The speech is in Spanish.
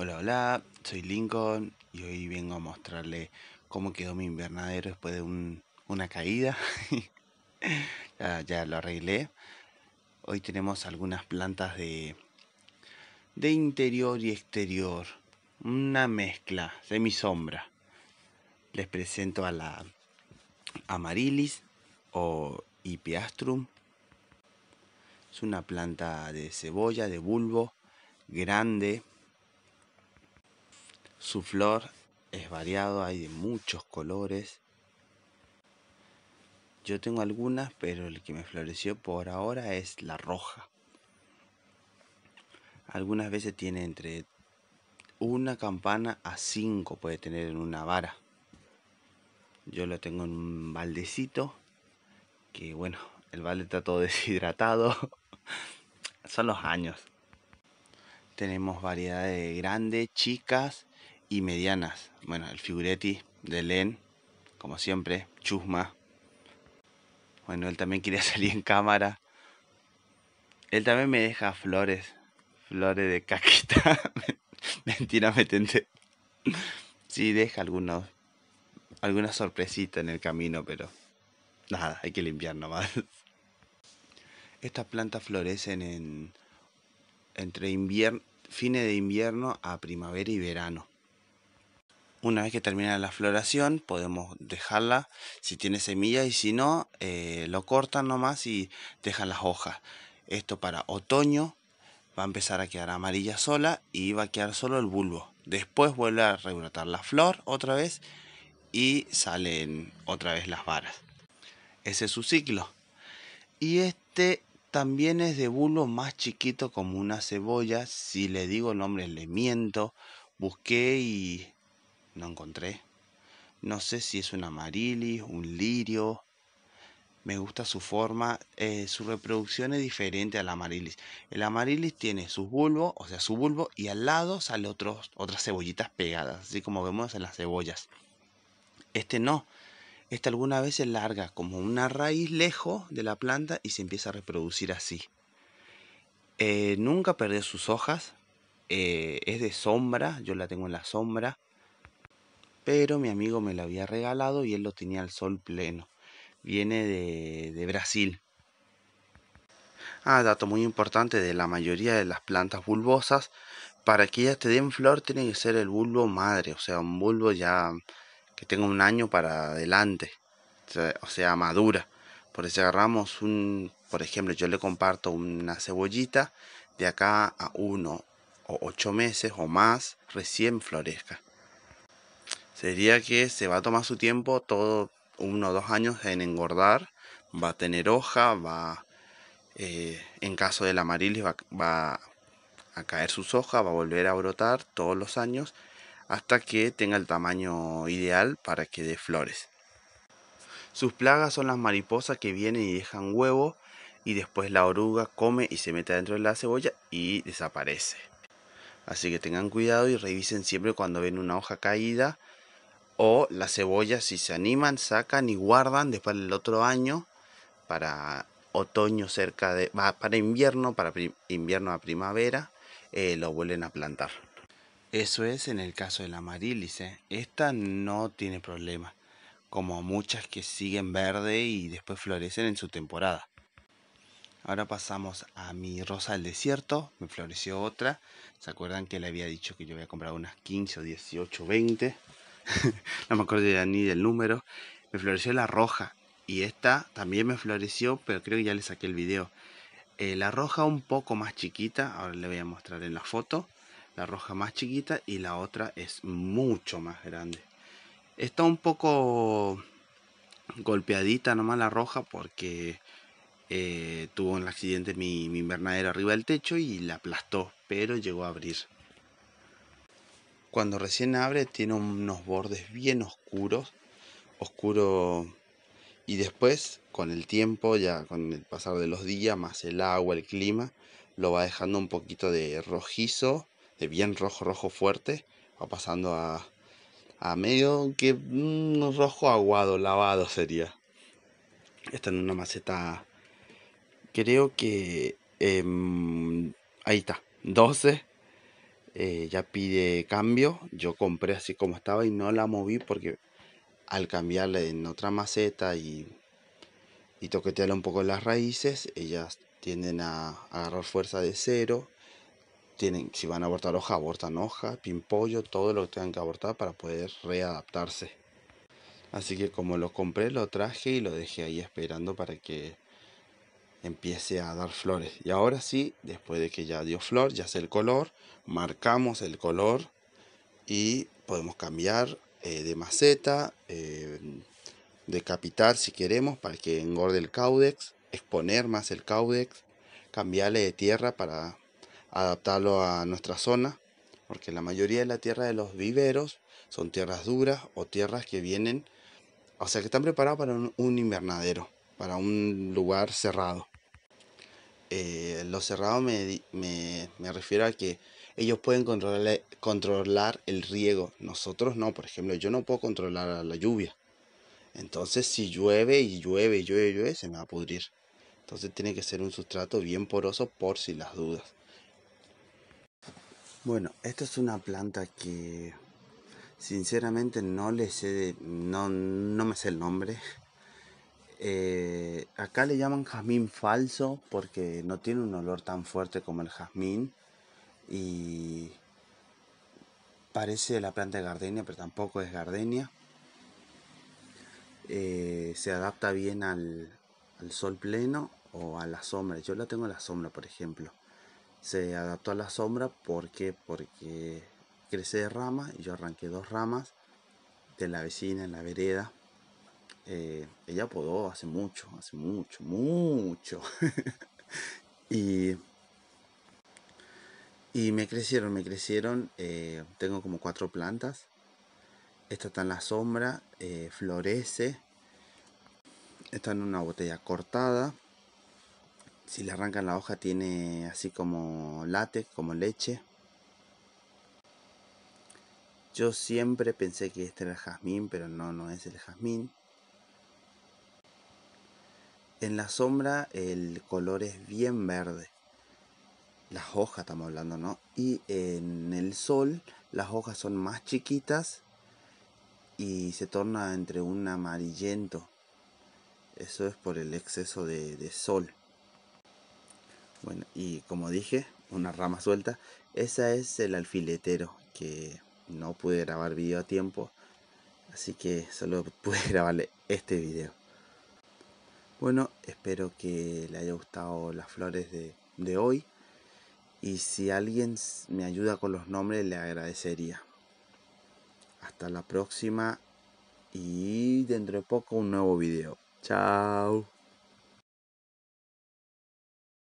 Hola, hola, soy Lincoln y hoy vengo a mostrarle cómo quedó mi invernadero después de una caída. ya, lo arreglé. Hoy tenemos algunas plantas de, de interior y exterior. Una mezcla, sombra Les presento a la amarilis o ipiastrum. Es una planta de cebolla, de bulbo, grande, su flor es variado, hay de muchos colores. Yo tengo algunas, pero el que me floreció por ahora es la roja. Algunas veces tiene entre una campana a cinco puede tener en una vara. Yo lo tengo en un baldecito, que bueno, el balde está todo deshidratado. Son los años. Tenemos variedades grandes, chicas, y medianas. Bueno, el Figuretti, de Len como siempre, Chusma. Bueno, él también quería salir en cámara. Él también me deja flores. Flores de caquita. Mentira, me tenté. Sí, deja algunos, Algunas sorpresitas en el camino, pero nada, hay que limpiar nomás. Estas plantas florecen en, entre invierno, fines de invierno a primavera y verano. Una vez que termina la floración, podemos dejarla si tiene semillas y si no, eh, lo cortan nomás y dejan las hojas. Esto para otoño va a empezar a quedar amarilla sola y va a quedar solo el bulbo. Después vuelve a rebrotar la flor otra vez y salen otra vez las varas. Ese es su ciclo. Y este también es de bulbo más chiquito como una cebolla. Si le digo el nombre le miento. Busqué y no encontré. No sé si es un amarilis, un lirio. Me gusta su forma. Eh, su reproducción es diferente al amarilis. El amarilis tiene sus bulbos, o sea, su bulbo, y al lado sale otros, otras cebollitas pegadas, así como vemos en las cebollas. Este no. Este alguna vez es larga como una raíz lejos de la planta y se empieza a reproducir así. Eh, nunca perdió sus hojas. Eh, es de sombra, yo la tengo en la sombra pero mi amigo me lo había regalado y él lo tenía al sol pleno. Viene de, de Brasil. Ah, dato muy importante de la mayoría de las plantas bulbosas, para que ellas te den flor tiene que ser el bulbo madre, o sea, un bulbo ya que tenga un año para adelante, o sea, madura. Por eso agarramos un, por ejemplo, yo le comparto una cebollita de acá a uno o ocho meses o más recién florezca sería que se va a tomar su tiempo, todo uno o dos años en engordar, va a tener hoja, va, eh, en caso del amarilis va, va a caer sus hojas, va a volver a brotar todos los años hasta que tenga el tamaño ideal para que dé flores. Sus plagas son las mariposas que vienen y dejan huevo y después la oruga come y se mete dentro de la cebolla y desaparece. Así que tengan cuidado y revisen siempre cuando ven una hoja caída o las cebollas si se animan, sacan y guardan después del otro año para otoño cerca de para invierno, para invierno a primavera, eh, lo vuelven a plantar. Eso es en el caso de la marílice. ¿eh? Esta no tiene problema, como muchas que siguen verde y después florecen en su temporada. Ahora pasamos a mi rosa del desierto. Me floreció otra. ¿Se acuerdan que le había dicho que yo había comprado unas 15 o 18, 20? no me acuerdo ya ni del número, me floreció la roja. Y esta también me floreció, pero creo que ya le saqué el video. Eh, la roja un poco más chiquita, ahora le voy a mostrar en la foto. La roja más chiquita y la otra es mucho más grande. Está un poco golpeadita nomás la roja porque eh, tuvo un accidente mi, mi invernadero arriba del techo y la aplastó, pero llegó a abrir. Cuando recién abre tiene unos bordes bien oscuros, oscuro y después con el tiempo, ya con el pasar de los días, más el agua, el clima, lo va dejando un poquito de rojizo, de bien rojo, rojo fuerte, va pasando a, medio que un mm, rojo aguado, lavado sería. Está en una maceta, creo que em, ahí está, 12 eh, ya pide cambio. Yo compré así como estaba y no la moví porque al cambiarla en otra maceta y, y toquetearle un poco las raíces, ellas tienden a, agarrar fuerza de cero. Tienen, si van a abortar hoja, abortan hoja, pimpollo, todo lo que tengan que abortar para poder readaptarse. Así que como lo compré, lo traje y lo dejé ahí esperando para que empiece a dar flores. Y ahora sí, después de que ya dio flor, ya sé el color, marcamos el color y podemos cambiar eh, de maceta, eh, decapitar si queremos para que engorde el caudex, exponer más el caudex, cambiarle de tierra para adaptarlo a nuestra zona, porque la mayoría de la tierra de los viveros son tierras duras o tierras que vienen, o sea que están preparadas para un invernadero para un lugar cerrado. Eh, lo cerrado me, refiero a que ellos pueden controlar, el riego, nosotros no, por ejemplo, yo no puedo controlar la lluvia. Entonces si llueve y llueve y llueve y llueve, se me va a pudrir. Entonces tiene que ser un sustrato bien poroso por si las dudas. Bueno, esta es una planta que sinceramente no le sé, no, no me sé el nombre. Eh, acá le llaman jazmín falso porque no tiene un olor tan fuerte como el jazmín y parece la planta de gardenia, pero tampoco es gardenia. Eh, se adapta bien al, sol pleno o a la sombra. Yo la tengo en la sombra, por ejemplo. Se adaptó a la sombra porque porque crece de rama y yo arranqué dos ramas de la vecina en la vereda eh, ella podó hace mucho, hace mucho, mucho. y, y me crecieron, me crecieron. Eh, tengo como cuatro plantas. Esta está en la sombra, eh, florece. Está en una botella cortada. Si le arrancan la hoja tiene así como látex, como leche. Yo siempre pensé que este era el jazmín, pero no, no es el jazmín. En la sombra el color es bien verde. Las hojas estamos hablando, ¿no? Y en el sol las hojas son más chiquitas y se torna entre un amarillento. Eso es por el exceso de, sol. Bueno, y como dije, una rama suelta. Esa es el alfiletero que no pude grabar video a tiempo. Así que solo pude grabarle este video. Bueno, espero que le haya gustado las flores de, hoy. Y si alguien me ayuda con los nombres, le agradecería. Hasta la próxima y dentro de poco un nuevo video. Chao.